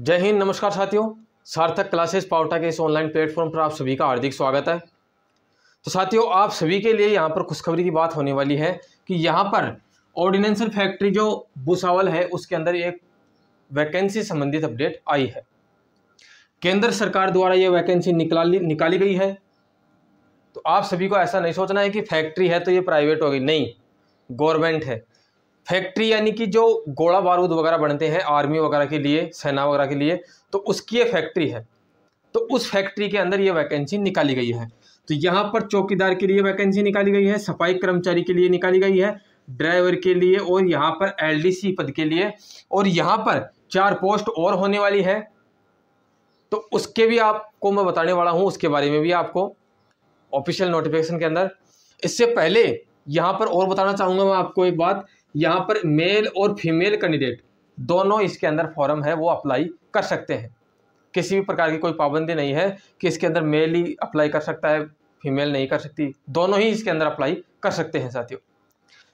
जय हिंद नमस्कार साथियों सार्थक क्लासेस पावटा के इस ऑनलाइन प्लेटफॉर्म पर आप सभी का हार्दिक स्वागत है तो साथियों आप सभी के लिए यहाँ पर खुशखबरी की बात होने वाली है कि यहाँ पर ऑर्डिनेंसर फैक्ट्री जो भूसावल है उसके अंदर एक वैकेंसी संबंधित अपडेट आई है केंद्र सरकार द्वारा ये वैकेंसी निकाली निकाली गई है तो आप सभी को ऐसा नहीं सोचना है कि फैक्ट्री है तो ये प्राइवेट हो गई नहीं गवर्नमेंट है फैक्ट्री यानी कि जो गोला बारूद वगैरह बनते हैं आर्मी वगैरह के लिए सेना वगैरह के लिए तो उसकी ये फैक्ट्री है तो उस फैक्ट्री के अंदर ये वैकेंसी निकाली गई है तो यहाँ पर चौकीदार के लिए वैकेंसी निकाली गई है सफाई कर्मचारी के लिए निकाली गई है ड्राइवर के लिए और यहाँ पर एलडीसी पद के लिए और यहाँ पर चार पोस्ट और होने वाली है तो उसके भी आपको मैं बताने वाला हूँ उसके बारे में भी आपको ऑफिशियल नोटिफिकेशन के अंदर इससे पहले यहाँ पर और बताना चाहूँगा मैं आपको एक बात यहाँ पर मेल और फीमेल कैंडिडेट दोनों इसके अंदर फॉर्म है वो अप्लाई कर सकते हैं किसी भी प्रकार की कोई पाबंदी नहीं है कि इसके अंदर मेल ही अप्लाई कर सकता है फीमेल नहीं कर सकती दोनों ही इसके अंदर अप्लाई कर सकते हैं साथियों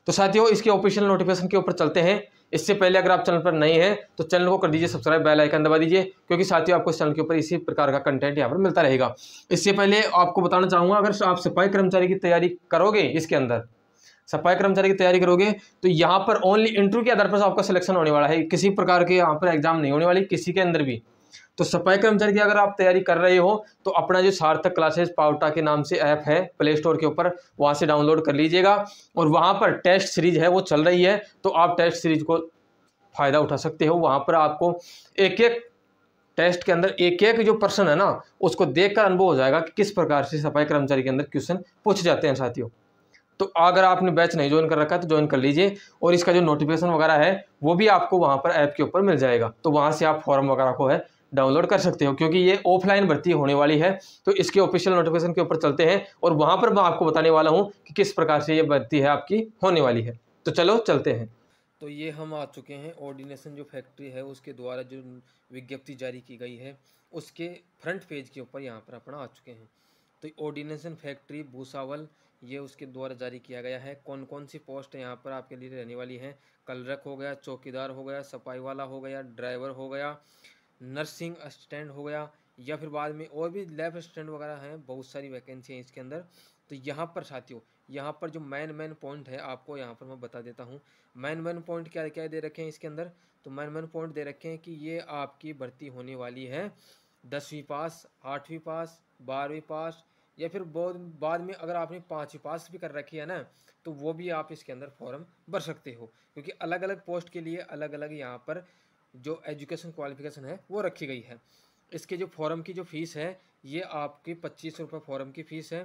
तो साथियों इसके ऑफिशियल नोटिफिकेशन के ऊपर चलते हैं इससे पहले अगर आप चैनल पर नए हैं तो चैनल को कर दीजिए सब्सक्राइब बेल आइकन दबा दीजिए क्योंकि साथियों आपको इस चैनल के ऊपर इसी प्रकार का कंटेंट यहाँ पर मिलता रहेगा इससे पहले आपको बताना चाहूँगा अगर आप सिपाही कर्मचारी की तैयारी करोगे इसके अंदर सफाई कर्मचारी की तैयारी करोगे तो यहाँ पर ओनली इंटरव्यू के आधार पर आपका सिलेक्शन होने वाला है किसी प्रकार के यहाँ पर एग्जाम नहीं होने वाली किसी के अंदर भी तो सफाई कर्मचारी की अगर आप तैयारी कर रहे हो तो अपना जो सार्थक क्लासेस पावटा के नाम से ऐप है प्ले स्टोर के ऊपर वहाँ से डाउनलोड कर लीजिएगा और वहाँ पर टेस्ट सीरीज है वो चल रही है तो आप टेस्ट सीरीज को फ़ायदा उठा सकते हो वहाँ पर आपको एक एक टेस्ट के अंदर एक एक जो पर्सन है ना उसको देखकर अनुभव हो जाएगा कि किस प्रकार से सफाई कर्मचारी के अंदर क्वेश्चन पूछ जाते हैं साथियों तो अगर आपने बैच नहीं ज्वाइन कर रखा तो ज्वाइन कर लीजिए और इसका जो नोटिफिकेशन वगैरह है वो भी आपको वहाँ पर ऐप के ऊपर मिल जाएगा तो वहाँ से आप फॉर्म वगैरह को है डाउनलोड कर सकते हो क्योंकि ये ऑफलाइन भर्ती होने वाली है तो इसके ऑफिशियल नोटिफिकेशन के ऊपर चलते हैं और वहाँ पर मैं आपको बताने वाला हूँ कि किस प्रकार से ये भर्ती है आपकी होने वाली है तो चलो चलते हैं तो ये हम आ चुके हैं ऑर्डिनेशन जो फैक्ट्री है उसके द्वारा जो विज्ञप्ति जारी की गई है उसके फ्रंट पेज के ऊपर यहाँ पर अपना आ चुके हैं तो ऑर्डिनेशन फैक्ट्री भूसावल ये उसके द्वारा जारी किया गया है कौन कौन सी पोस्ट यहाँ पर आपके लिए रहने वाली हैं कलरक हो गया चौकीदार हो गया सफाई वाला हो गया ड्राइवर हो गया नर्सिंग असिस्टेंट हो गया या फिर बाद में और भी लैब असिस्टेंट वगैरह हैं बहुत सारी वैकेंसी हैं इसके अंदर तो यहाँ पर साथियों यहाँ पर जो मैन मैन पॉइंट है आपको यहाँ पर मैं बता देता हूँ मैन मैन पॉइंट क्या क्या दे रखे हैं इसके अंदर तो मैन मैन पॉइंट दे रखे हैं कि ये आपकी भर्ती होने वाली है दसवीं पास आठवीं पास बारहवीं पास या फिर बहुत बाद में अगर आपने पाँचवीं पास भी कर रखी है ना तो वो भी आप इसके अंदर फॉर्म भर सकते हो क्योंकि अलग अलग पोस्ट के लिए अलग अलग यहाँ पर जो एजुकेशन क्वालिफिकेशन है वो रखी गई है इसके जो फॉर्म की जो फ़ीस है ये आपकी पच्चीस रुपये फॉर्म की फ़ीस है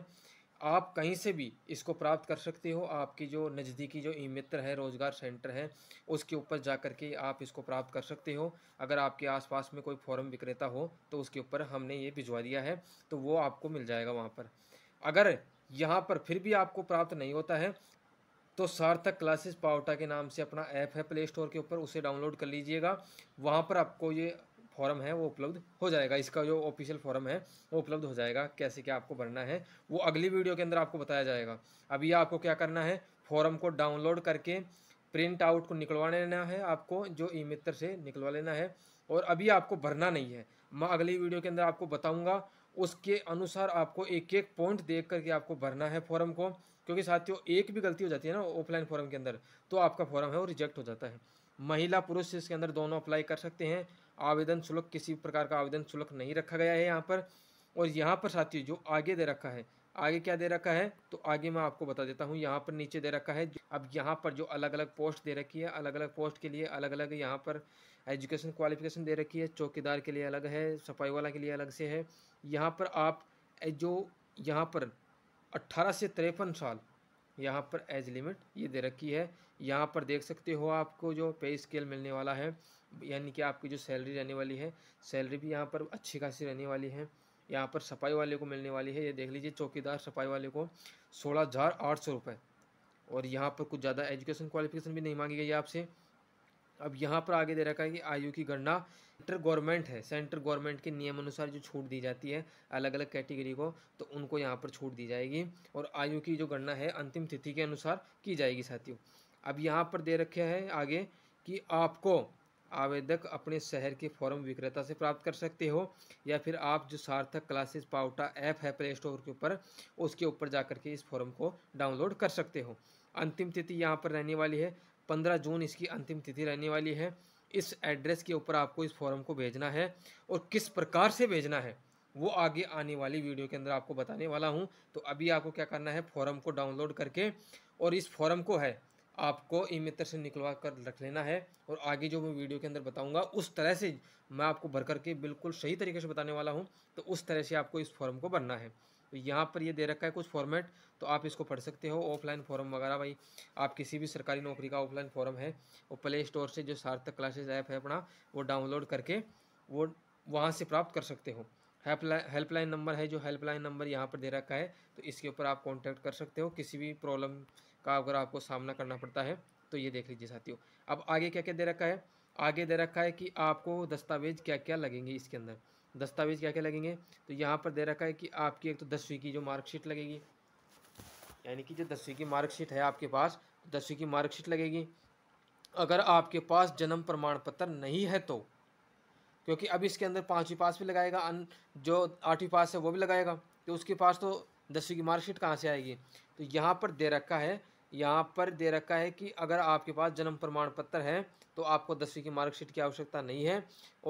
आप कहीं से भी इसको प्राप्त कर सकते हो आपकी जो नज़दीकी जो ई मित्र है रोज़गार सेंटर है उसके ऊपर जा कर के आप इसको प्राप्त कर सकते हो अगर आपके आसपास में कोई फॉर्म विक्रेता हो तो उसके ऊपर हमने ये भिजवा दिया है तो वो आपको मिल जाएगा वहाँ पर अगर यहाँ पर फिर भी आपको प्राप्त नहीं होता है तो सार्थक क्लासेस पावटा के नाम से अपना ऐप है प्ले स्टोर के ऊपर उसे डाउनलोड कर लीजिएगा वहाँ पर आपको ये फॉर्म है वो उपलब्ध हो जाएगा इसका जो ऑफिशियल फॉर्म है वो उपलब्ध हो जाएगा कैसे क्या आपको भरना है वो अगली वीडियो के अंदर आपको बताया जाएगा अभी आपको क्या करना है फॉर्म को डाउनलोड करके प्रिंट आउट को निकलवा लेना है आपको जो ई मित्र से निकलवा लेना है और अभी आपको भरना नहीं है मैं अगली वीडियो के अंदर आपको बताऊंगा उसके अनुसार आपको एक एक पॉइंट देख करके आपको भरना है फॉर्म को क्योंकि साथियों एक भी गलती हो जाती है ना ऑफलाइन फॉर्म के अंदर तो आपका फॉर्म है वो रिजेक्ट हो जाता है महिला पुरुष इसके अंदर दोनों अप्लाई कर सकते हैं आवेदन शुल्क किसी प्रकार का आवेदन शुल्क नहीं रखा गया है यहाँ पर और यहाँ पर साथियों जो आगे दे रखा है आगे क्या दे रखा है तो आगे मैं आपको बता देता हूँ यहाँ पर नीचे दे रखा है अब यहाँ पर जो अलग अलग पोस्ट दे रखी है अलग अलग पोस्ट के लिए अलग अलग यहाँ पर एजुकेशन क्वालिफिकेशन दे रखी है चौकीदार के लिए अलग है सफाई वाला के लिए अलग से है यहाँ पर आप जो यहाँ पर अट्ठारह से तिरपन साल यहाँ पर एज लिमिट ये दे रखी है यहाँ पर देख सकते हो आपको जो पे स्केल मिलने वाला है यानी कि आपकी जो सैलरी रहने वाली है सैलरी भी यहाँ पर अच्छी खासी रहने वाली है यहाँ पर सफाई वाले को मिलने वाली है ये देख लीजिए चौकीदार सफाई वाले को सोलह हज़ार आठ सौ रुपये और यहाँ पर कुछ ज़्यादा एजुकेशन क्वालिफिकेशन भी नहीं मांगी गई आपसे अब यहाँ पर आगे दे रखा है कि आयु की गणना सेंट्रल गवर्नमेंट है सेंट्रल गवर्नमेंट के नियम अनुसार जो छूट दी जाती है अलग अलग कैटेगरी को तो उनको यहाँ पर छूट दी जाएगी और आयु की जो गणना है अंतिम तिथि के अनुसार की जाएगी साथियों अब यहाँ पर दे रखे है आगे कि आपको आवेदक अपने शहर के फॉर्म विक्रेता से प्राप्त कर सकते हो या फिर आप जो सार्थक क्लासेस पाउटा ऐप है प्ले स्टोर के ऊपर उसके ऊपर जा के इस फॉर्म को डाउनलोड कर सकते हो अंतिम तिथि यहाँ पर रहने वाली है पंद्रह जून इसकी अंतिम तिथि रहने वाली है इस एड्रेस के ऊपर आपको इस फॉर्म को भेजना है और किस प्रकार से भेजना है वो आगे आने वाली वीडियो के अंदर आपको बताने वाला हूँ तो अभी आपको क्या करना है फॉर्म को डाउनलोड करके और इस फॉर्म को है आपको ई मित्र से निकलवा कर रख लेना है और आगे जो मैं वीडियो के अंदर बताऊंगा उस तरह से मैं आपको भर करके बिल्कुल सही तरीके से बताने वाला हूं तो उस तरह से आपको इस फॉर्म को भरना है तो यहाँ पर ये दे रखा है कुछ फॉर्मेट तो आप इसको पढ़ सकते हो ऑफलाइन फॉर्म वगैरह भाई आप किसी भी सरकारी नौकरी का ऑफलाइन फॉर्म है और प्ले स्टोर से जो सार्थक क्लासेज ऐप है अपना वो डाउनलोड करके वो वहाँ से प्राप्त कर सकते हो हेल्पलाइन हेल्पलाइन नंबर है जो हेल्पलाइन नंबर यहाँ पर दे रखा है तो इसके ऊपर आप कॉन्टैक्ट कर सकते हो किसी भी प्रॉब्लम का अगर आपको सामना करना पड़ता है तो ये देख लीजिए साथियों अब आगे क्या क्या दे रखा है आगे दे रखा है कि आपको दस्तावेज क्या क्या लगेंगे इसके अंदर दस्तावेज क्या क्या लगेंगे तो यहाँ पर दे रखा है कि आपकी एक तो दसवीं की जो मार्कशीट लगेगी यानी कि जो दसवीं की मार्कशीट है आपके पास तो दसवीं की मार्कशीट लगेगी अगर आपके पास जन्म प्रमाण पत्र नहीं है तो क्योंकि अब इसके अंदर पाँचवीं पास भी लगाएगा अन जो आठवीं पास है वो भी लगाएगा तो उसके पास तो दसवीं की मार्कशीट कहाँ से आएगी तो यहाँ पर दे रखा है यहाँ पर दे रखा है कि अगर आपके पास जन्म प्रमाण पत्र है तो आपको दसवीं की मार्कशीट की आवश्यकता नहीं है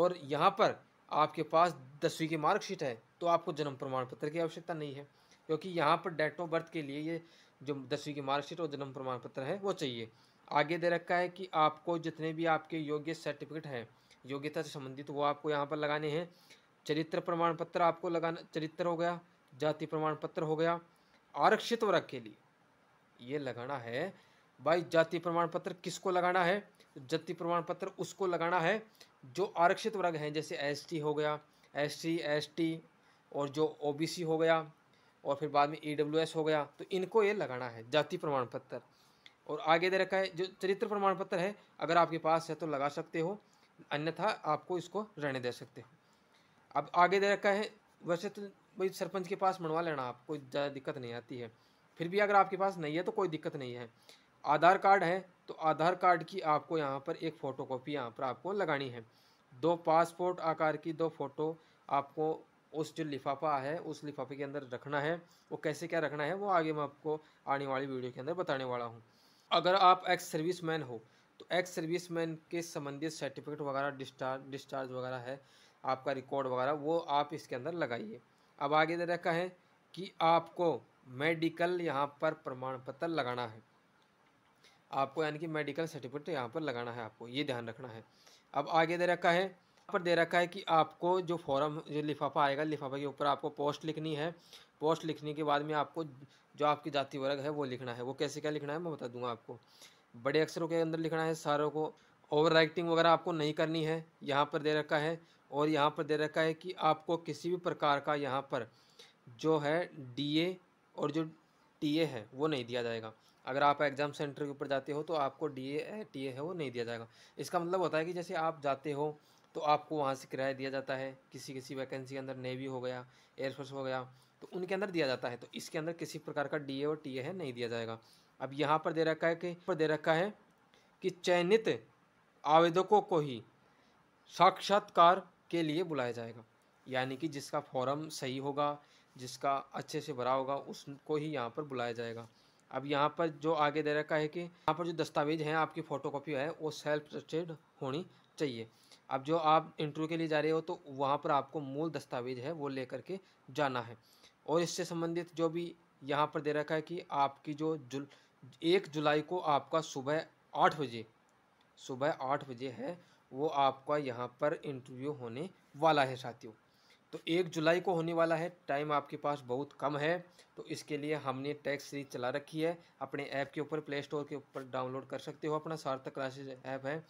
और यहाँ पर आपके पास दसवीं की मार्कशीट है तो आपको जन्म प्रमाण पत्र की आवश्यकता नहीं है क्योंकि यहाँ पर डेट ऑफ बर्थ के लिए ये जो दसवीं की मार्कशीट और जन्म प्रमाण पत्र है वो चाहिए आगे दे रखा है कि आपको जितने भी आपके योग्य सर्टिफिकेट हैं योग्यता से संबंधित वो आपको यहाँ पर लगाने हैं चरित्र प्रमाण पत्र आपको लगाना चरित्र हो गया जाति प्रमाण पत्र हो गया आरक्षित वर्ग के लिए ये लगाना है भाई जाति प्रमाण पत्र किसको लगाना है जाति प्रमाण पत्र उसको लगाना है जो आरक्षित वर्ग हैं जैसे एस हो गया एस सी और जो ओ हो गया और फिर बाद में ई e हो गया तो इनको ये लगाना है जाति प्रमाण पत्र और आगे दे रखा है जो चरित्र प्रमाण पत्र है अगर आपके पास है तो लगा सकते हो अन्यथा आपको इसको रहने दे सकते हो अब आगे दे रखा है वैसे तो भाई सरपंच के पास मनवा लेना आप कोई ज़्यादा दिक्कत नहीं आती है फिर भी अगर आपके पास नहीं है तो कोई दिक्कत नहीं है आधार कार्ड है तो आधार कार्ड की आपको यहाँ पर एक फ़ोटो कॉपी यहाँ पर आपको लगानी है दो पासपोर्ट आकार की दो फ़ोटो आपको उस जो लिफाफा है उस लिफाफे के अंदर रखना है वो कैसे क्या रखना है वो आगे मैं आपको आने वाली वीडियो के अंदर बताने वाला हूँ अगर आप एक्स सर्विस मैन हो तो एक्स सर्विस मैन के संबंधित सर्टिफिकेट वगैरह डिस्चार्ज डिस्चार्ज वगैरह है आपका रिकॉर्ड वगैरह वो आप इसके अंदर लगाइए अब आगे दे रखा है कि आपको मेडिकल यहाँ पर प्रमाण पत्र लगाना है आपको यानी कि मेडिकल सर्टिफिकेट यहाँ पर लगाना है आपको ये ध्यान रखना है अब आगे दे रखा है पर दे रखा है कि आपको जो फॉर्म जो लिफाफा आएगा लिफाफा के ऊपर आपको पोस्ट लिखनी है पोस्ट लिखने के बाद में आपको जो आपकी जाति वर्ग है वो लिखना है वो कैसे क्या लिखना है मैं बता दूंगा आपको बड़े अक्षरों के अंदर लिखना है सारों को ओवर राइटिंग वगैरह आपको नहीं करनी है यहाँ पर दे रखा है और यहाँ पर दे रखा है कि आपको किसी भी प्रकार का यहाँ पर जो है डी और जो टी ए है वो नहीं दिया जाएगा अगर आप एग्ज़ाम सेंटर के ऊपर जाते हो तो आपको डी ए टी ए है वो नहीं दिया जाएगा इसका मतलब होता है कि जैसे आप जाते हो तो आपको वहाँ से किराया दिया जाता है किसी किसी वैकेंसी के अंदर नेवी हो गया एयरफोर्स हो गया तो उनके अंदर दिया जाता है तो इसके अंदर किसी प्रकार का डी ए और टी ए है नहीं दिया जाएगा अब यहाँ पर दे रखा है कि पर दे रखा है कि चयनित आवेदकों को ही साक्षात्कार के लिए बुलाया जाएगा यानी कि जिसका फॉर्म सही होगा जिसका अच्छे से भरा होगा उसको ही यहाँ पर बुलाया जाएगा अब यहाँ पर जो आगे दे रखा है कि यहाँ पर जो दस्तावेज हैं आपकी फ़ोटोकॉपी है वो सेल्फ रजिस्टर्ड होनी चाहिए अब जो आप इंटरव्यू के लिए जा रहे हो तो वहाँ पर आपको मूल दस्तावेज है वो लेकर के जाना है और इससे संबंधित जो भी यहाँ पर दे रखा है कि आपकी जो जुल एक जुलाई को आपका सुबह आठ बजे सुबह आठ बजे है वो आपका यहाँ पर इंटरव्यू होने वाला है साथियों तो एक जुलाई को होने वाला है टाइम आपके पास बहुत कम है तो इसके लिए हमने टैक्स सीरीज चला रखी है अपने ऐप के ऊपर प्ले स्टोर के ऊपर डाउनलोड कर सकते हो अपना सार्थक क्लासेज ऐप है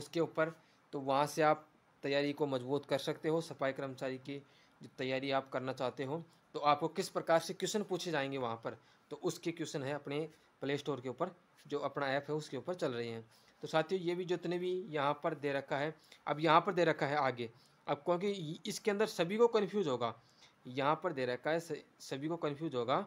उसके ऊपर तो वहाँ से आप तैयारी को मजबूत कर सकते हो सफाई कर्मचारी की जो तैयारी आप करना चाहते हो तो आपको किस प्रकार से क्वेश्चन पूछे जाएंगे वहाँ पर तो उसके क्वेश्चन है अपने प्ले स्टोर के ऊपर जो अपना ऐप है उसके ऊपर चल रहे हैं तो साथियों ये भी जितने भी यहाँ पर दे रखा है अब यहाँ पर दे रखा है आगे अब क्योंकि इसके अंदर सभी को कन्फ्यूज होगा यहाँ पर दे रखा है सभी को कन्फ्यूज होगा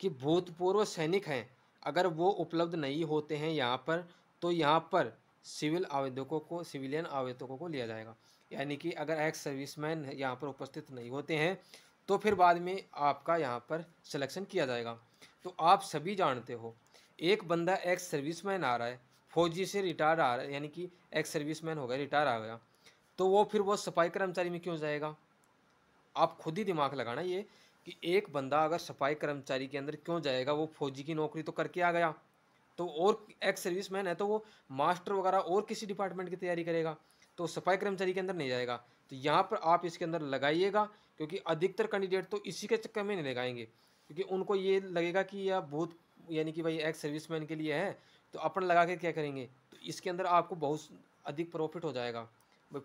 कि भूतपूर्व सैनिक हैं अगर वो उपलब्ध नहीं होते हैं यहाँ पर तो यहाँ पर सिविल आवेदकों को सिविलियन आवेदकों को लिया जाएगा यानी कि अगर एक्स सर्विसमैन यहाँ पर उपस्थित नहीं होते हैं तो फिर बाद में आपका यहाँ पर सिलेक्शन किया जाएगा तो आप सभी जानते हो एक बंदा एक्स सर्विसमैन आ रहा है फौजी से रिटायर आ रहा है यानी कि एक्स सर्विसमैन हो गया रिटायर आ गया तो वो फिर वो सफाई कर्मचारी में क्यों जाएगा आप खुद ही दिमाग लगाना ये कि एक बंदा अगर सफाई कर्मचारी के अंदर क्यों जाएगा वो फौजी की नौकरी तो करके आ गया तो और एक्स सर्विस मैन है तो वो मास्टर वगैरह और किसी डिपार्टमेंट की तैयारी करेगा तो सफाई कर्मचारी के अंदर नहीं जाएगा तो यहाँ पर आप इसके अंदर लगाइएगा क्योंकि अधिकतर कैंडिडेट तो इसी के चक्कर में नहीं लगाएंगे क्योंकि उनको ये लगेगा कि यह बहुत यानी कि भाई एक्स सर्विस मैन के लिए है तो अपन लगा के क्या करेंगे तो इसके अंदर आपको बहुत अधिक प्रॉफिट हो जाएगा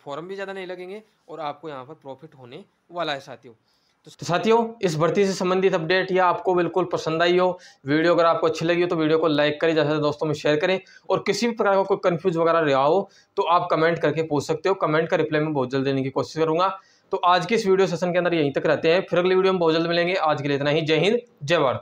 फॉर्म भी ज़्यादा नहीं लगेंगे और आपको यहाँ पर प्रॉफिट होने वाला है साथियों तो, तो साथियों इस भर्ती से संबंधित अपडेट या आपको बिल्कुल पसंद आई हो वीडियो अगर आपको अच्छी लगी हो तो वीडियो को लाइक करें ज़्यादा दोस्तों में शेयर करें और किसी भी प्रकार का कोई कन्फ्यूज वगैरह रहा हो तो आप कमेंट करके पूछ सकते हो कमेंट का रिप्लाई मैं बहुत जल्द देने की कोशिश करूँगा तो आज के इस वीडियो सेशन के अंदर यहीं तक रहते हैं फिर अगले वीडियो में बहुत जल्द मिलेंगे आज के लिए इतना ही जय हिंद जय भारत